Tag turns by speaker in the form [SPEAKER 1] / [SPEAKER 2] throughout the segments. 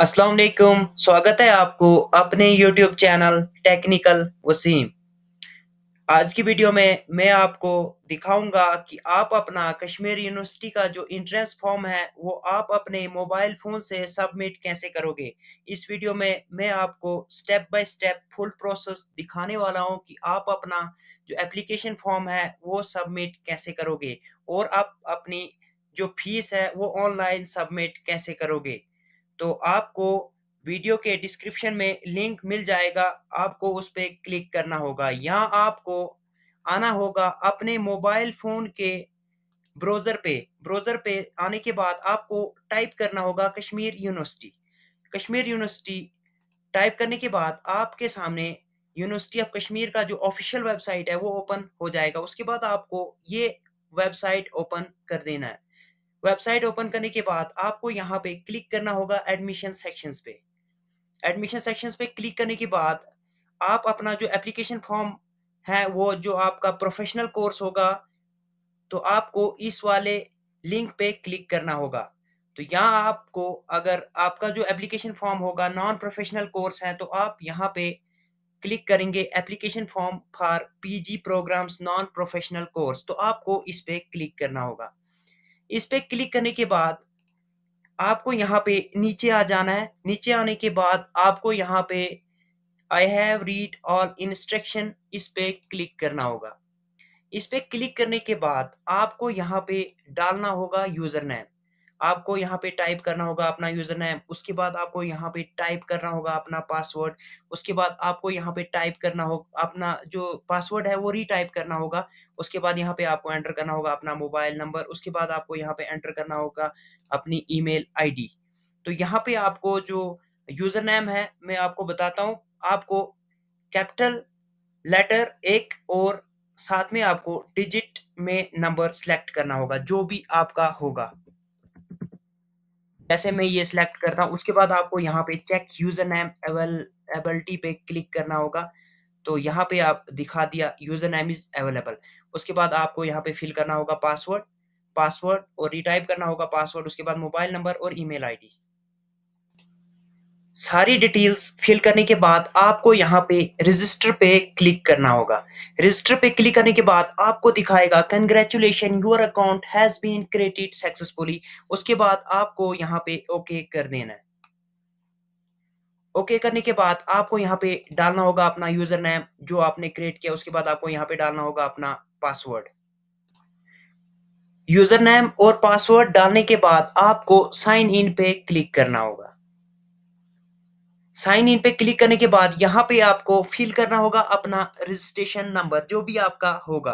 [SPEAKER 1] अस्सलाम वालेकुम स्वागत है आपको अपने YouTube चैनल टेक्निकल वसीम आज की वीडियो में मैं आपको दिखाऊंगा कि आप अपना कश्मीर यूनिवर्सिटी का जो इंट्रेंस फॉर्म है वो आप अपने मोबाइल फ़ोन से सबमिट कैसे करोगे इस वीडियो में मैं आपको step by step full process दिखाने वाला हूं कि आप अपना जो एप्लीकेशन फॉर्म है वो सबमिट कैसे करोगे और आप अपनी जो फीस है वो ऑनलाइन सबमिट कैसे करोगे तो आपको वीडियो के डिस्क्रिप्शन में लिंक मिल जाएगा आपको उस पर क्लिक करना होगा यहाँ आपको आना होगा अपने मोबाइल फ़ोन के ब्राउज़र पे ब्राउज़र पे आने के बाद आपको टाइप करना होगा Kashmir university Kashmir university type करने के बाद आपके सामने यूनिवर्सिटी ऑफ कश्मीर का जो ऑफिशियल वेबसाइट है वो ओपन हो जाएगा उसके बाद आपको ये वेबसाइट ओपन कर देना है वेबसाइट ओपन करने के बाद आपको यहाँ पे क्लिक करना होगा एडमिशन सेक्शंस पे एडमिशन सेक्शंस पे क्लिक करने के बाद आप अपना जो एप्लीकेशन फॉर्म है वो जो आपका प्रोफेशनल कोर्स होगा तो आपको इस वाले लिंक पे क्लिक करना होगा तो यहाँ आपको अगर आपका जो एप्लीकेशन फॉर्म होगा नॉन प्रोफेशनल कोर्स है तो आप यहाँ पे क्लिक करेंगे application form for PG programmes non professional course तो आपको इस पे क्लिक करना होगा इस पे क्लिक करने के बाद आपको यहाँ पे नीचे आ जाना है नीचे आने के बाद आपको यहाँ पे I have read all instruction इस पे क्लिक करना होगा इस पे क्लिक करने के बाद आपको यहाँ पे डालना होगा यूजर नेम आपको यहाँ पे टाइप करना होगा अपना यूजर नेम उसके बाद आपको यहाँ पे टाइप करना होगा अपना पासवर्ड उसके बाद आपको यहाँ पे टाइप करना होगा अपना जो पासवर्ड है वो रीटाइप करना होगा उसके बाद यहाँ पे आपको एंटर करना होगा अपना मोबाइल नंबर उसके बाद आपको यहाँ पे एंटर करना होगा अपनी ईमेल मेल तो यहाँ पे आपको जो यूजर नेम है मैं आपको बताता हूँ आपको कैपिटल लेटर एक और साथ में आपको डिजिट में नंबर सेलेक्ट करना होगा जो भी आपका होगा जैसे मैं ये सिलेक्ट करता हूँ उसके बाद आपको यहाँ पे चेक यूजर नेम एबलिटी पे क्लिक करना होगा तो यहाँ पे आप दिखा दिया यूजर नेम इज अवेलेबल उसके बाद आपको यहाँ पे फिल करना होगा पासवर्ड पासवर्ड और रिटाइप करना होगा पासवर्ड उसके बाद मोबाइल नंबर और ईमेल आईडी सारी डिटेल्स फिल करने के बाद आपको यहाँ पे रजिस्टर पे क्लिक करना होगा रजिस्टर पे क्लिक करने के बाद आपको दिखाएगा congratulation your account has been created successfully उसके बाद आपको यहाँ पे ओके okay कर देना है ओके okay करने के बाद आपको यहाँ पे डालना होगा अपना यूजर नेम जो आपने क्रिएट किया उसके बाद आपको यहाँ पे डालना होगा अपना पासवर्ड यूजर नेम और पासवर्ड डालने के बाद आपको साइन इन पे क्लिक करना होगा साइन इन पे क्लिक करने के बाद यहाँ पे आपको फिल करना होगा अपना रजिस्ट्रेशन नंबर जो भी आपका होगा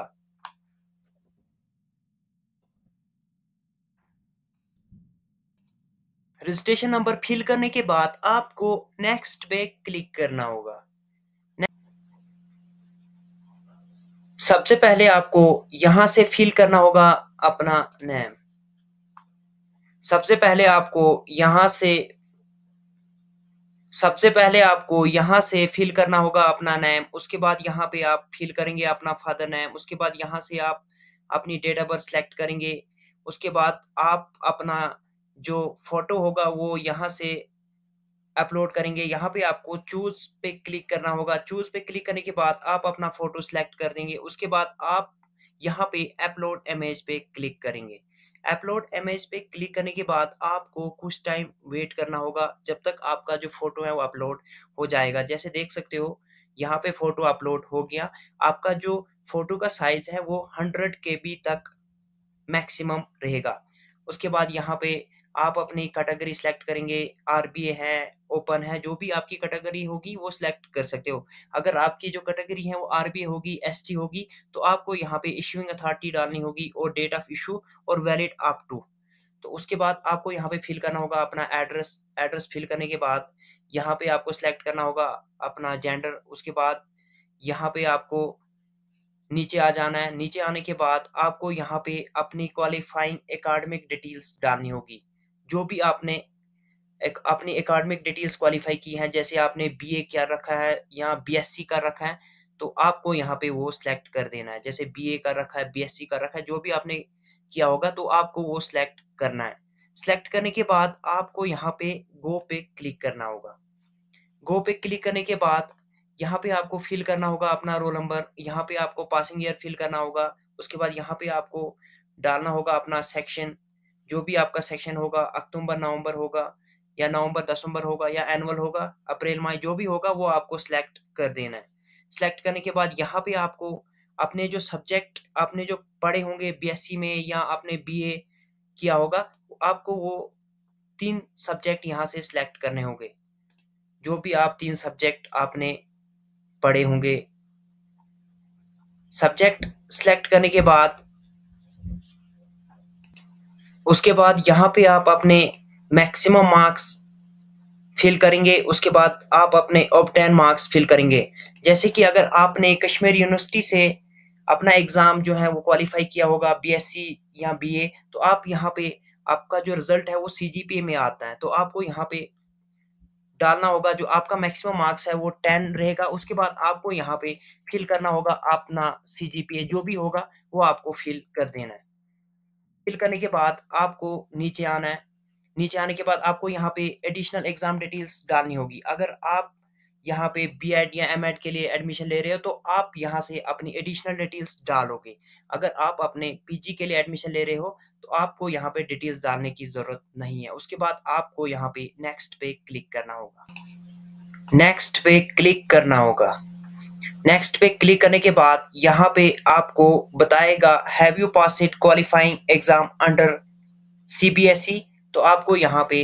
[SPEAKER 1] रजिस्ट्रेशन नंबर फिल करने के बाद आपको नेक्स्ट पे क्लिक करना होगा सबसे पहले आपको यहां से फिल करना होगा अपना नेम सबसे पहले आपको यहां से सबसे पहले आपको यहाँ से फिल करना होगा अपना नेम उसके बाद यहाँ पे आप फिल करेंगे अपना फादर नेम उसके बाद यहाँ से आप अपनी डेट ऑफ बर्थ सेलेक्ट करेंगे उसके बाद आप अपना जो फोटो होगा वो यहाँ से अपलोड करेंगे यहाँ पे आपको चूज पे क्लिक करना होगा चूज पे क्लिक करने के बाद आप अपना फोटो सेलेक्ट कर देंगे उसके बाद आप यहाँ पे अपलोड इमेज पे क्लिक करेंगे अपलोड इमेज पे क्लिक करने के बाद आपको कुछ टाइम वेट करना होगा जब तक आपका जो फोटो है वो अपलोड हो जाएगा जैसे देख सकते हो यहाँ पे फोटो अपलोड हो गया आपका जो फोटो का साइज है वो हंड्रेड के तक मैक्सिमम रहेगा उसके बाद यहाँ पे आप अपनी कैटेगरी सेलेक्ट करेंगे ए है ओपन है जो भी आपकी कैटेगरी होगी वो सिलेक्ट कर सकते हो अगर आपकी जो कैटेगरी है वो ए होगी टी होगी तो आपको यहाँ पे इशूइंग अथॉरिटी डालनी होगी और डेट ऑफ इशू और वैलिड अप टू तो उसके बाद आपको यहाँ पे फिल करना होगा अपना एड्रेस एड्रेस फिल करने के बाद यहाँ पे आपको सिलेक्ट करना होगा अपना जेंडर उसके बाद यहाँ पे आपको नीचे आ जाना है नीचे आने के बाद आपको यहाँ पे अपनी क्वालिफाइंग एकेडमिक डिटेल्स डालनी होगी जो भी आपने एक, अपनी एकेडमिक डिटेल्स क्वालिफाई की हैं जैसे आपने बीए क्या रखा है या बीएससी कर रखा है तो आपको यहाँ पे वो सिलेक्ट कर देना है जैसे बीए कर रखा है बीएससी कर रखा है जो भी आपने किया होगा तो आपको वो सिलेक्ट करना है सिलेक्ट करने के बाद आपको यहाँ पे गो पे क्लिक करना होगा गो पे क्लिक करने के बाद यहाँ पे आपको फिल करना होगा अपना रोल नंबर यहाँ पे आपको पासिंग ईयर फिल करना होगा उसके बाद यहाँ पे आपको डालना होगा अपना सेक्शन जो भी आपका सेशन होगा अक्टूबर नवंबर होगा या नवंबर दिसंबर होगा या एनुअल होगा अप्रैल मई जो भी होगा वो आपको सिलेक्ट कर देना है सिलेक्ट करने के बाद यहाँ पे आपको अपने जो सब्जेक्ट आपने जो पढ़े होंगे बीएससी में या आपने बीए किया होगा आपको वो तीन सब्जेक्ट यहाँ से सिलेक्ट करने होंगे जो भी आप तीन सब्जेक्ट आपने पढ़े होंगे सब्जेक्ट सिलेक्ट करने के बाद उसके बाद यहाँ पे आप अपने मैक्सिमम मार्क्स फिल करेंगे उसके बाद आप अपने ऑप्टेन मार्क्स फिल करेंगे जैसे कि अगर आपने कश्मीर यूनिवर्सिटी से अपना एग्ज़ाम जो है वो क्वालिफाई किया होगा बीएससी या बीए तो आप यहाँ पे आपका जो रिजल्ट है वो सीजीपीए में आता है तो आपको यहाँ पे डालना होगा जो आपका मैक्सिमम मार्क्स है वो टेन रहेगा उसके बाद आपको यहाँ पे फिल करना होगा अपना सी जो भी होगा वो आपको फिल कर देना है फिल करने के बाद आपको नीचे आना है नीचे आने के बाद आपको यहाँ पे एडिशनल एग्जाम डिटेल्स डालनी होगी अगर आप यहाँ पे बी एड या एम के लिए एडमिशन ले रहे हो तो आप यहाँ से अपनी एडिशनल डिटेल्स डालोगे अगर आप अपने पीजी के लिए एडमिशन ले रहे हो तो आपको यहाँ पे डिटेल्स डालने की ज़रूरत नहीं है उसके बाद आपको यहाँ पे नेक्स्ट पे क्लिक करना होगा नेक्स्ट पे क्लिक करना होगा नेक्स्ट पे क्लिक करने के बाद यहाँ पे आपको बताएगा have you pass it qualifying exam under CBSE तो आपको यहाँ पे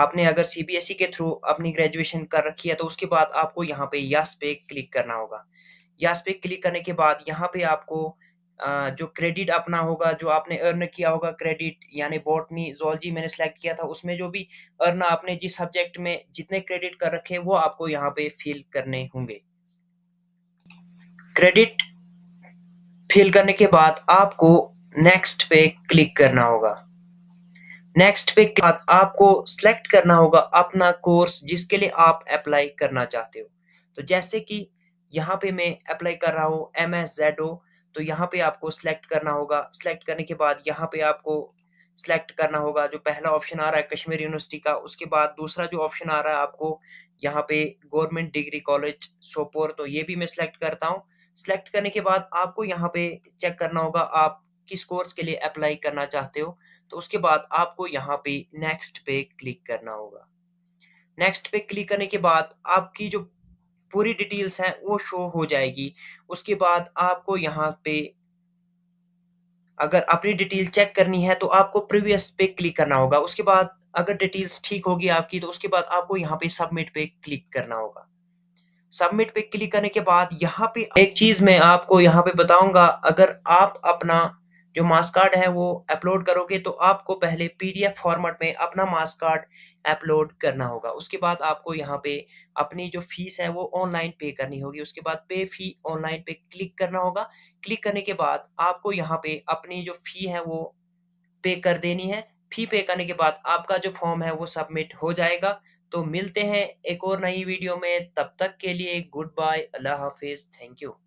[SPEAKER 1] आपने अगर सीबीएसई e के थ्रू अपनी ग्रेजुएशन कर रखी है तो उसके बाद आपको यहाँ पे यस पे क्लिक करना होगा यस पे क्लिक करने के बाद यहाँ पे आपको जो क्रेडिट अपना होगा जो आपने अर्न किया होगा क्रेडिट यानी बॉटनी जोलॉजी मैंने सेलेक्ट किया था उसमें जो भी अर्न आपने जिस सब्जेक्ट में जितने क्रेडिट कर रखे वो आपको यहाँ पे फिल करने होंगे क्रेडिट फिल करने के बाद आपको नेक्स्ट पे क्लिक करना होगा नेक्स्ट पे के बाद आपको सेलेक्ट करना होगा अपना कोर्स जिसके लिए आप अप्लाई करना चाहते हो तो जैसे कि यहाँ पे मैं अप्लाई कर रहा हूँ एम एस जेड ओ तो यहाँ पे आपको सेलेक्ट करना होगा सेलेक्ट करने के बाद यहाँ पे आपको सेलेक्ट करना होगा जो पहला ऑप्शन आ रहा है कश्मीर यूनिवर्सिटी का उसके बाद दूसरा जो ऑप्शन आ रहा है आपको यहाँ पे गवर्नमेंट डिग्री कॉलेज सोपोर तो ये भी मैं सिलेक्ट करता हूँ सिलेक्ट करने के बाद आपको यहाँ पे चेक करना होगा आप किस कोर्स के लिए अप्लाई करना चाहते हो तो उसके बाद आपको यहाँ पे नेक्स्ट पे क्लिक करना होगा नेक्स्ट पे क्लिक करने के बाद आपकी जो पूरी डिटेल्स हैं वो शो हो जाएगी उसके बाद आपको यहाँ पे अगर अपनी डिटेल चेक करनी है तो आपको प्रीवियस पे क्लिक करना होगा उसके बाद अगर डिटेल्स ठीक होगी आपकी तो उसके बाद आपको यहाँ पे सबमिट पे क्लिक करना होगा सबमिट पे क्लिक करने के बाद यहाँ पे एक चीज मैं आपको यहाँ पे बताऊंगा अगर आप अपना जो मास्क कार्ड है वो अपलोड करोगे तो आपको पहले पीडीएफ फॉर्मेट में अपना मास्क कार्ड अपलोड करना होगा उसके बाद आपको यहाँ पे अपनी जो फीस है वो ऑनलाइन पे करनी होगी उसके बाद पे फी ऑनलाइन पे क्लिक करना होगा क्लिक करने के बाद आपको यहाँ पे अपनी जो फी है वो पे कर देनी है फी पे करने के बाद आपका जो फॉर्म है वो सबमिट हो जाएगा तो मिलते हैं एक और नई वीडियो में तब तक के लिए गुड बाय अल्लाह हाफिज थैंक यू